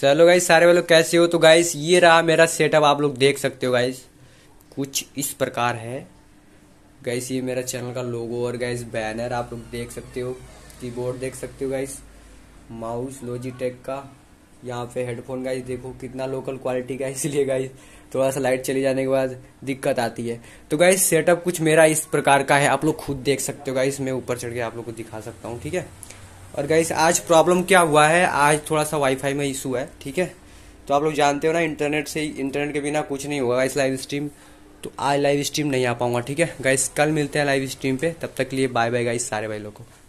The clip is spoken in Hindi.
चलो गाइस सारे वालों कैसे हो तो गाइस ये रहा मेरा सेटअप आप लोग देख सकते हो गाइस कुछ इस प्रकार है गाइस ये मेरा चैनल का लोगो और गाइस बैनर आप लोग देख सकते हो कीबोर्ड देख सकते हो गाइस माउस लॉजिटेक का यहाँ पे हेडफोन गाइस देखो कितना लोकल क्वालिटी का इसलिए गाइस थोड़ा सा लाइट चले जाने के बाद दिक्कत आती है तो गाइस सेटअप कुछ मेरा इस प्रकार का है आप लोग खुद देख सकते हो गाइस मैं ऊपर चढ़ के आप लोग को दिखा सकता हूँ ठीक है और गाइस आज प्रॉब्लम क्या हुआ है आज थोड़ा सा वाईफाई में इशू है ठीक है तो आप लोग जानते हो ना इंटरनेट से इंटरनेट के बिना कुछ नहीं होगा गाइस लाइव स्ट्रीम तो आज लाइव स्ट्रीम नहीं आ पाऊंगा ठीक है गाइस कल मिलते हैं लाइव स्ट्रीम पे तब तक के लिए बाय बाय गाइस सारे भाई लोग को